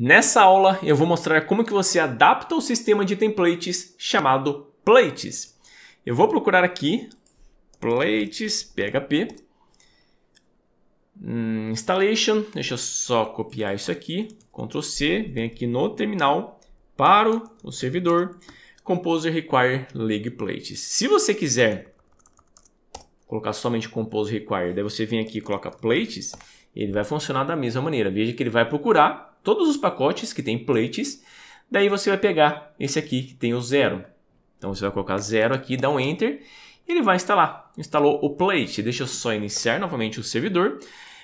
Nessa aula eu vou mostrar como que você adapta o sistema de templates chamado Plates. Eu vou procurar aqui Plates PHP hum, Installation, deixa eu só copiar isso aqui, Ctrl C, vem aqui no terminal, paro o servidor, Composer Require Leg Plates. Se você quiser colocar somente Composer Require, daí você vem aqui e coloca Plates, ele vai funcionar da mesma maneira. Veja que ele vai procurar todos os pacotes que tem plates, daí você vai pegar esse aqui que tem o zero. Então você vai colocar zero aqui, dá um enter, e ele vai instalar. Instalou o plate, deixa eu só iniciar novamente o servidor.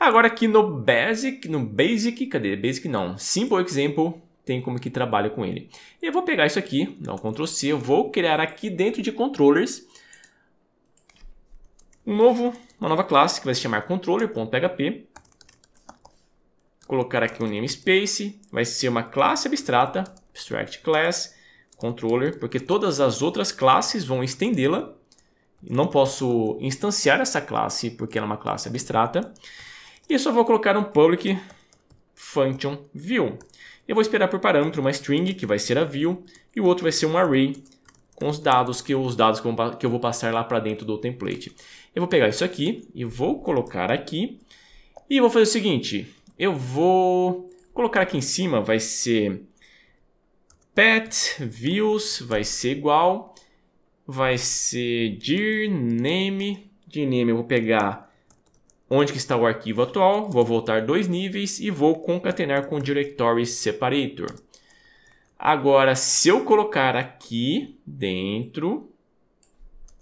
Agora aqui no Basic, no Basic, cadê? Basic não, Simple Example, tem como que trabalha com ele. Eu vou pegar isso aqui, dar um Ctrl C, eu vou criar aqui dentro de controllers um novo, uma nova classe que vai se chamar controller.php colocar aqui um namespace, vai ser uma classe abstrata, abstract class, controller, porque todas as outras classes vão estendê-la. Não posso instanciar essa classe porque ela é uma classe abstrata. E eu só vou colocar um public function view. Eu vou esperar por parâmetro uma string, que vai ser a view, e o outro vai ser um array com os dados que eu, os dados que eu vou passar lá para dentro do template. Eu vou pegar isso aqui e vou colocar aqui. E vou fazer o seguinte, eu vou colocar aqui em cima, vai ser pet views, vai ser igual, vai ser dir name, dir name eu vou pegar onde que está o arquivo atual, vou voltar dois níveis e vou concatenar com directory separator. Agora, se eu colocar aqui dentro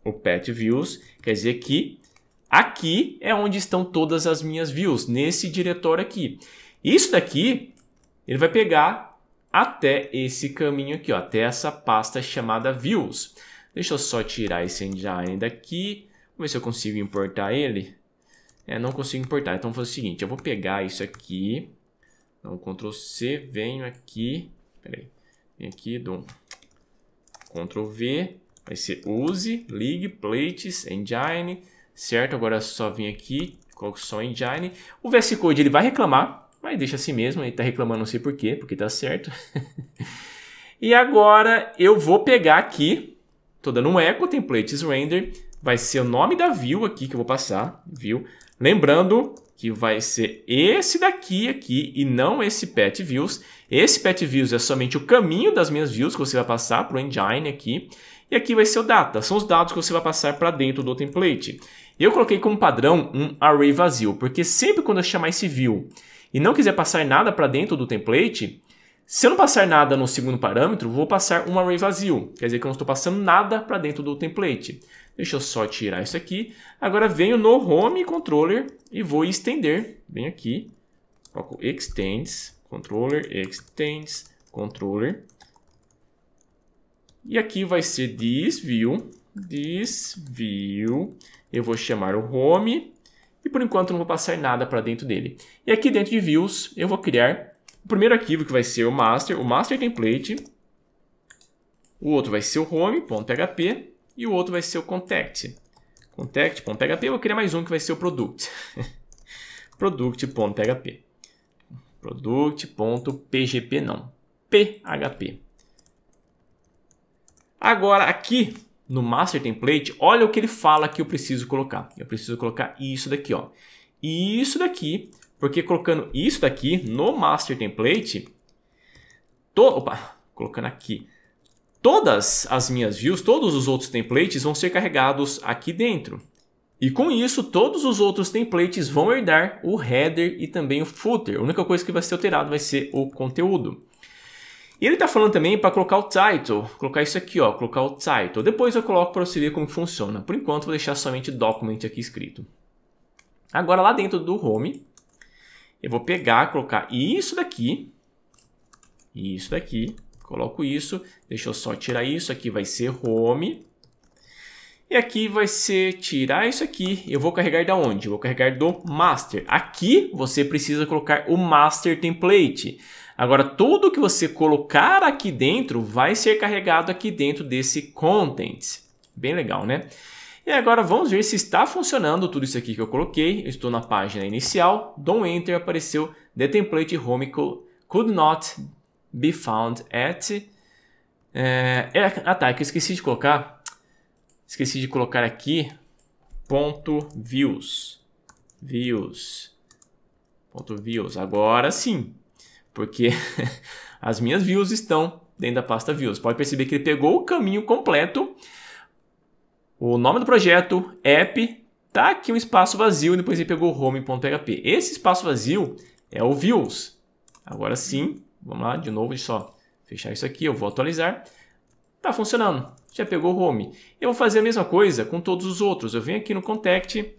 o pet views, quer dizer que Aqui é onde estão todas as minhas views, nesse diretório aqui. Isso daqui, ele vai pegar até esse caminho aqui, ó, até essa pasta chamada views. Deixa eu só tirar esse engine daqui. Vamos ver se eu consigo importar ele. É, não consigo importar. Então vou fazer o seguinte, eu vou pegar isso aqui. Então Ctrl C, venho aqui. Peraí. Venho aqui, dou um Ctrl V. Vai ser use, league plates, engine certo? Agora só vim aqui, coloco só engine. O VS Code ele vai reclamar, mas deixa assim mesmo, ele está reclamando não sei por quê, porque está certo. e agora eu vou pegar aqui, estou dando um eco templates render, vai ser o nome da view aqui que eu vou passar, view. Lembrando que vai ser esse daqui aqui e não esse pet views. Esse pet views é somente o caminho das minhas views que você vai passar para o engine aqui. E aqui vai ser o data, são os dados que você vai passar para dentro do template. Eu coloquei como padrão um array vazio, porque sempre quando eu chamar esse view e não quiser passar nada para dentro do template, se eu não passar nada no segundo parâmetro, vou passar um array vazio. Quer dizer que eu não estou passando nada para dentro do template. Deixa eu só tirar isso aqui. Agora venho no Home Controller e vou estender. Vem aqui, coloco Extends, Controller, Extends, Controller. E aqui vai ser this view, this view eu vou chamar o home e por enquanto não vou passar nada para dentro dele. E aqui dentro de views eu vou criar o primeiro arquivo que vai ser o master, o master template, o outro vai ser o home.php e o outro vai ser o contact. Contact.php, eu vou criar mais um que vai ser o product. product.php. Product.pgp não, php. Agora aqui no master template, olha o que ele fala que eu preciso colocar. Eu preciso colocar isso daqui, ó. E isso daqui, porque colocando isso daqui no master template, to, opa, colocando aqui, todas as minhas views, todos os outros templates vão ser carregados aqui dentro. E com isso, todos os outros templates vão herdar o header e também o footer. A única coisa que vai ser alterado vai ser o conteúdo. E ele está falando também para colocar o title, colocar isso aqui, ó, colocar o title. Depois eu coloco para você ver como funciona. Por enquanto vou deixar somente document aqui escrito. Agora lá dentro do home, eu vou pegar, colocar isso daqui, isso daqui, coloco isso, deixa eu só tirar isso, aqui vai ser home. E aqui vai ser tirar isso aqui, eu vou carregar da onde? Eu vou carregar do master. Aqui você precisa colocar o master template. Agora, tudo que você colocar aqui dentro vai ser carregado aqui dentro desse content. Bem legal, né? E agora vamos ver se está funcionando tudo isso aqui que eu coloquei. Eu estou na página inicial, dou um enter, apareceu the template home could not be found at... Eh, é, ah tá, é que eu esqueci de colocar. Esqueci de colocar aqui ponto views. Views. Ponto views. Agora sim porque as minhas views estão dentro da pasta views. Pode perceber que ele pegou o caminho completo. O nome do projeto, app, tá aqui um espaço vazio e depois ele pegou home.php. Esse espaço vazio é o views. Agora sim, vamos lá de novo, deixa só fechar isso aqui, eu vou atualizar. Tá funcionando, já pegou home. Eu vou fazer a mesma coisa com todos os outros. Eu venho aqui no contact,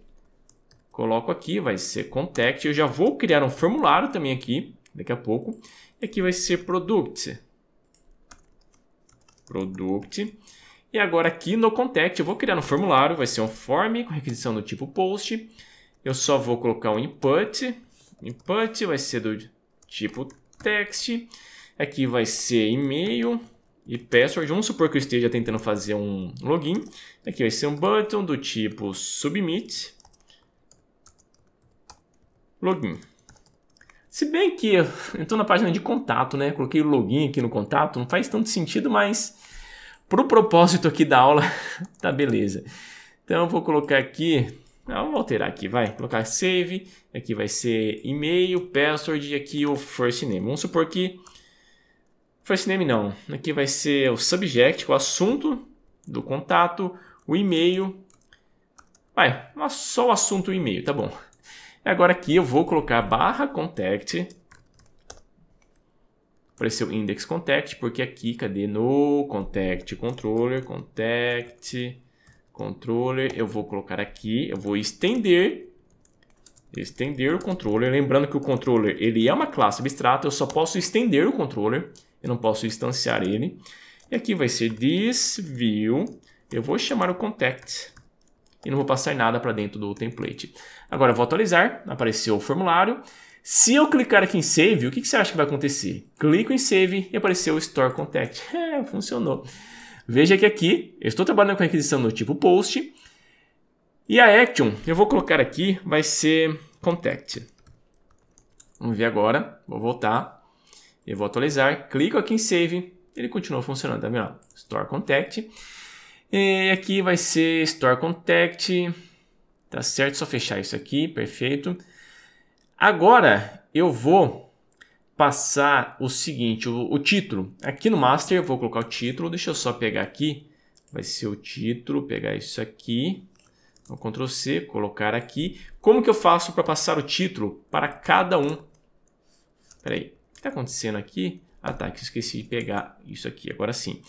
coloco aqui, vai ser contact. Eu já vou criar um formulário também aqui daqui a pouco. E aqui vai ser product. Product. E agora aqui no contact eu vou criar um formulário, vai ser um form com requisição do tipo post. Eu só vou colocar um input. Input vai ser do tipo text. Aqui vai ser e-mail e password. Vamos supor que eu esteja tentando fazer um login. Aqui vai ser um button do tipo submit login. Se bem que eu estou na página de contato, né? Coloquei o login aqui no contato, não faz tanto sentido, mas para o propósito aqui da aula, tá beleza. Então eu vou colocar aqui, ah, vamos alterar aqui, vai. colocar save, aqui vai ser e-mail, password e aqui o first name. Vamos supor que first name não. Aqui vai ser o subject, é o assunto do contato, o e-mail. Vai, só o assunto e-mail, tá bom. Agora aqui eu vou colocar barra contact. Apareceu index contact, porque aqui, cadê? No contact controller, contact controller, eu vou colocar aqui, eu vou estender estender o controller, lembrando que o controller ele é uma classe abstrata, eu só posso estender o controller, eu não posso instanciar ele. E aqui vai ser this view, eu vou chamar o contact e não vou passar nada para dentro do template. Agora eu vou atualizar, apareceu o formulário. Se eu clicar aqui em Save, o que, você acha que vai acontecer? Clico em Save e apareceu o Store Contact. É, funcionou. Veja que aqui eu estou trabalhando com a requisição no tipo Post e a Action, eu vou colocar aqui, vai ser Contact. Vamos ver agora, vou voltar, eu vou atualizar, clico aqui em Save, ele continua funcionando, tá vendo? Store Contact. E aqui vai ser Store Contact, tá certo? Só fechar isso aqui, perfeito. Agora eu vou passar o seguinte, o, o título. Aqui no Master eu vou colocar o título, deixa eu só pegar aqui, vai ser o título, pegar isso aqui, então, Ctrl C, colocar aqui. Como que eu faço para passar o título para cada um? Peraí, o que está acontecendo aqui? Ah tá, que esqueci de pegar isso aqui, agora sim.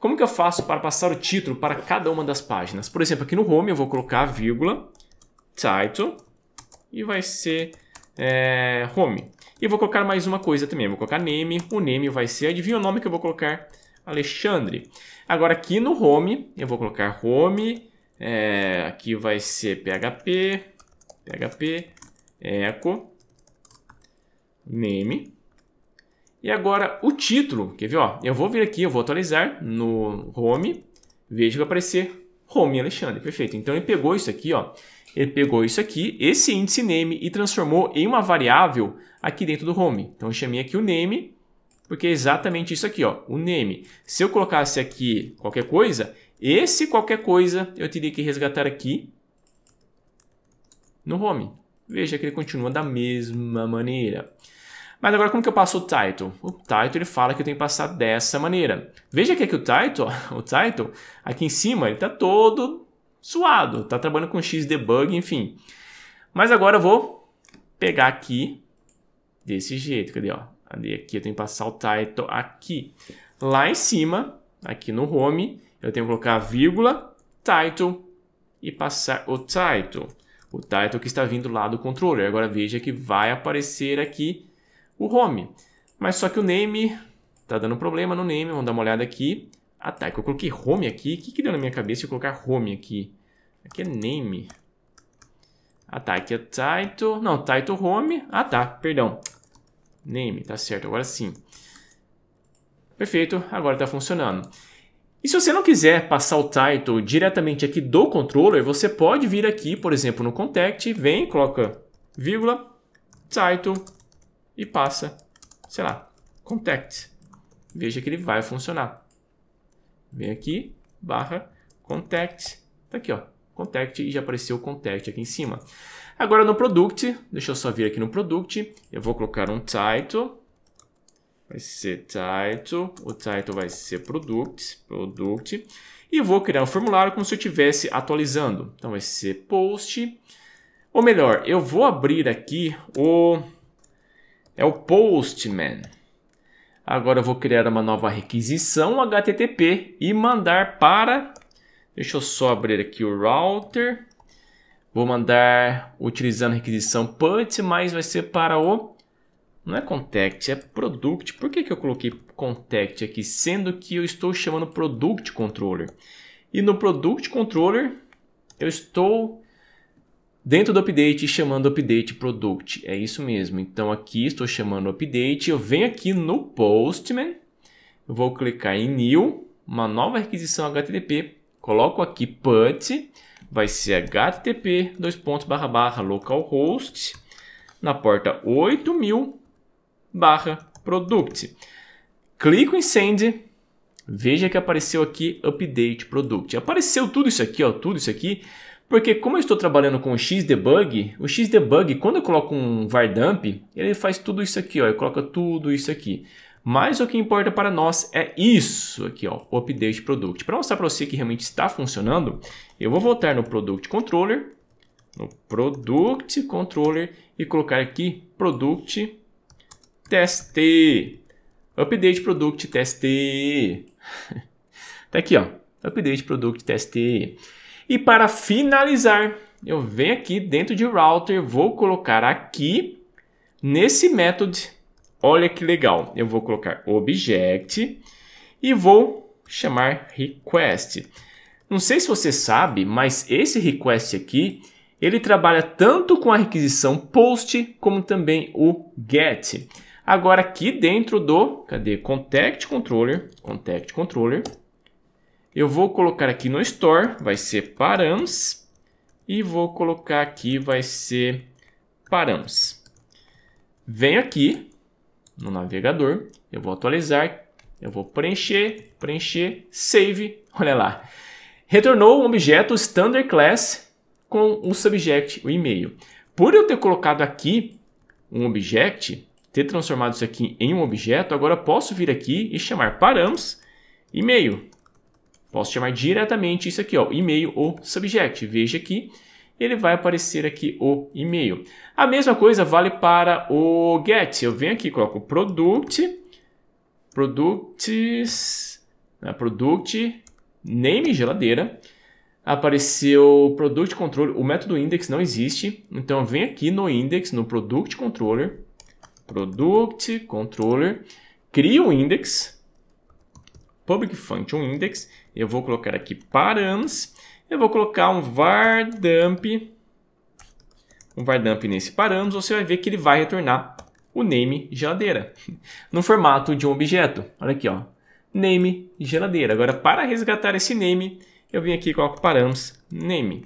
Como que eu faço para passar o título para cada uma das páginas? Por exemplo, aqui no home eu vou colocar vírgula, title, e vai ser é, home. E vou colocar mais uma coisa também, vou colocar name, o name vai ser, adivinha o nome que eu vou colocar? Alexandre. Agora aqui no home, eu vou colocar home, é, aqui vai ser php, php, echo, name, e agora o título, quer ver? Ó, eu vou vir aqui, eu vou atualizar no home, veja que vai aparecer home Alexandre, perfeito. Então ele pegou isso aqui, ó, ele pegou isso aqui, esse índice name e transformou em uma variável aqui dentro do home. Então eu chamei aqui o name, porque é exatamente isso aqui, ó, o name. Se eu colocasse aqui qualquer coisa, esse qualquer coisa eu teria que resgatar aqui no home. Veja que ele continua da mesma maneira. Mas agora como que eu passo o title? O title ele fala que eu tenho que passar dessa maneira. Veja que aqui o title, o title aqui em cima, ele está todo suado, está trabalhando com X debug, enfim. Mas agora eu vou pegar aqui desse jeito, cadê, ó? aqui eu tenho que passar o title aqui. Lá em cima, aqui no home, eu tenho que colocar a vírgula, title e passar o title. O title que está vindo lá do controller. Agora veja que vai aparecer aqui o home. Mas só que o name tá dando problema no name, vamos dar uma olhada aqui. Ah tá, é eu coloquei home aqui, o que, que deu na minha cabeça de colocar home aqui? Aqui é name. Ah tá, aqui é title, não, title home, ah tá, perdão. Name, tá certo, agora sim. Perfeito, agora está funcionando. E se você não quiser passar o title diretamente aqui do controller, você pode vir aqui, por exemplo, no contact, vem, coloca vírgula, title, e passa, sei lá, contact. Veja que ele vai funcionar. Vem aqui, barra, contact, tá aqui, ó, contact e já apareceu o contact aqui em cima. Agora no product, deixa eu só vir aqui no product, eu vou colocar um title, vai ser title, o title vai ser product, product, e vou criar um formulário como se eu estivesse atualizando. Então vai ser post, ou melhor, eu vou abrir aqui o é o Postman. Agora eu vou criar uma nova requisição HTTP e mandar para... Deixa eu só abrir aqui o router. Vou mandar utilizando a requisição put, mas vai ser para o... Não é contact, é product. Por que, que eu coloquei contact aqui, sendo que eu estou chamando product controller? E no product controller eu estou Dentro do update, chamando update product. É isso mesmo. Então aqui estou chamando update. Eu venho aqui no Postman, vou clicar em new, uma nova requisição HTTP, coloco aqui put, vai ser http dois pontos barra barra localhost na porta 8000 barra product. Clico em send, veja que apareceu aqui update product. Apareceu tudo isso aqui, ó, tudo isso aqui porque como eu estou trabalhando com o xdebug, o xdebug, quando eu coloco um var dump, ele faz tudo isso aqui, ó, ele coloca tudo isso aqui. Mas o que importa para nós é isso aqui, ó, o update product. Para mostrar para você que realmente está funcionando, eu vou voltar no product controller, no product controller e colocar aqui product test. Update product test. tá aqui, ó. Update product test. E para finalizar, eu venho aqui dentro de router, vou colocar aqui nesse método. Olha que legal. Eu vou colocar object e vou chamar request. Não sei se você sabe, mas esse request aqui, ele trabalha tanto com a requisição post como também o get. Agora aqui dentro do, cadê? Contact controller, contact controller, eu vou colocar aqui no store, vai ser params. E vou colocar aqui, vai ser params. Venho aqui no navegador, eu vou atualizar, eu vou preencher, preencher, save, olha lá. Retornou um objeto standard class com o subject, o e-mail. Por eu ter colocado aqui um object, ter transformado isso aqui em um objeto, agora posso vir aqui e chamar params e-mail. Posso chamar diretamente isso aqui, ó, e-mail ou subject. Veja aqui, ele vai aparecer aqui o e-mail. A mesma coisa vale para o get. Eu venho aqui, coloco product, products, né, product, name geladeira. Apareceu product controller, o método index não existe. Então vem aqui no index, no product controller, product controller, cria o um index, public function index eu vou colocar aqui params. Eu vou colocar um var dump. Um var dump nesse params. Você vai ver que ele vai retornar o name geladeira. No formato de um objeto. Olha aqui, ó. Name geladeira. Agora, para resgatar esse name, eu vim aqui e coloco params name.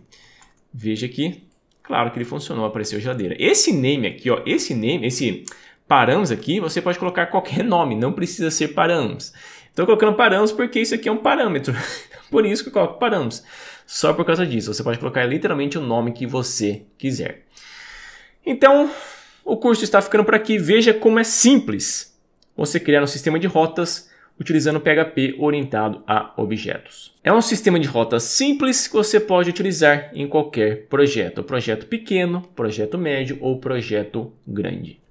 Veja aqui. Claro que ele funcionou, apareceu geladeira. Esse name aqui, ó, esse name, esse params aqui, você pode colocar qualquer nome, não precisa ser params. Estou colocando parâmetros porque isso aqui é um parâmetro. por isso que eu coloco parâmetros. Só por causa disso. Você pode colocar literalmente o nome que você quiser. Então, o curso está ficando por aqui. Veja como é simples você criar um sistema de rotas utilizando PHP orientado a objetos. É um sistema de rotas simples que você pode utilizar em qualquer projeto, projeto pequeno, projeto médio ou projeto grande.